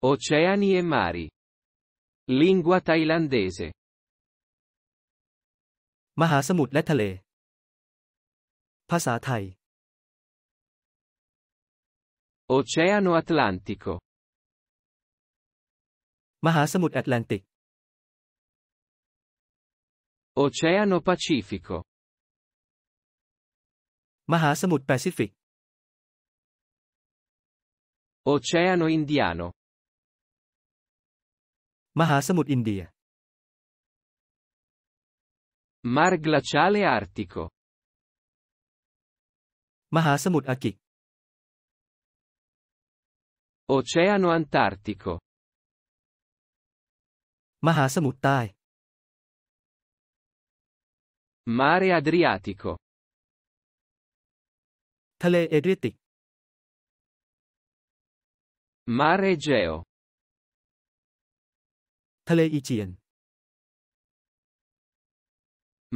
Oceani e mari. Lingua thailandese. Letale. มหาสมุทรและทะเล Thai. Oceano Atlantico. Atlantic. Oceano Pacifico. Pacific. Oceano Indiano. มหาสมุทรอินเดีย Mar glaciale artico มหาสมุทรอากิก Oceano antartico มหาสมุทรใต้ Mare adriatico ทะเลเอเดรียติก Mare Egeo ทะเลอีเจียน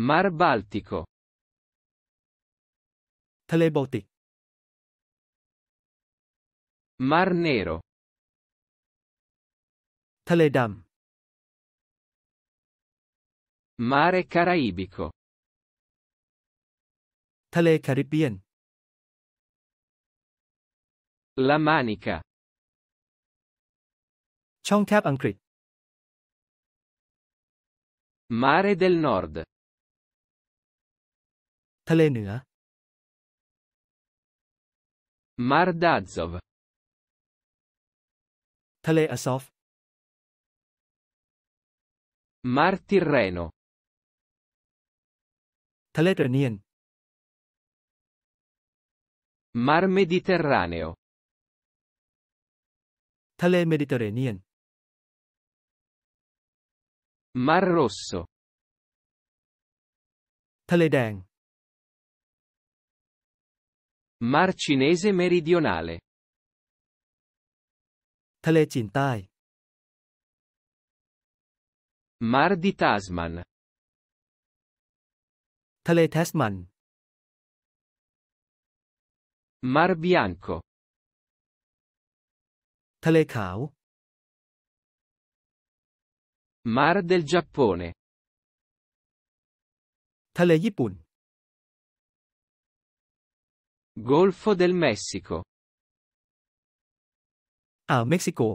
Mar Baltico ทะเลบอลติก Mar Nero ทะเลดำ Mare Caraibico ทะเลแคริบเบียน La Manica ช่องแคบอังกฤษ Mare del Nord ทะเลเหนือ Mar d'Azov ทะเลอาซอฟ Mar Tirreno ทะเลเตอร์เนียน Mar Mediterraneo ทะเลเมดิเตอร์เรเนียน Mar Rosso ทะเลแดง Mar Cinese meridionale ทะเลจีนใต้ Mar di Tasman Tasman. Mar Bianco ทะเลขาว Mar del Giappone ทะเลญี่ปุ่น Golfo del Messico Messico.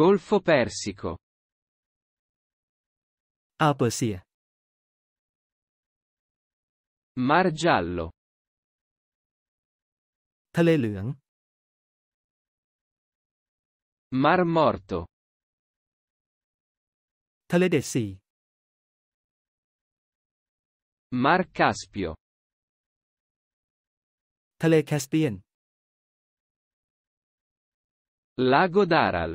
Golfo Persico A อ่าวเปอร์เซีย Mar Giallo Tale ทะเลเหลือง Mar Morto ทะเลเด็ดสี่ Mar Caspio ทะเลแคสเปียน Lago d'Aral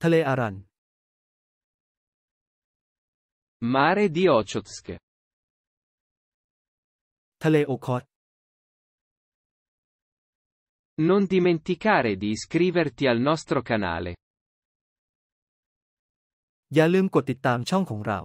Tale Aran. Mare di Ochotsk Okot. Non dimenticare di iscriverti al nostro canale. อย่าลืมกดติดตามช่องของเรา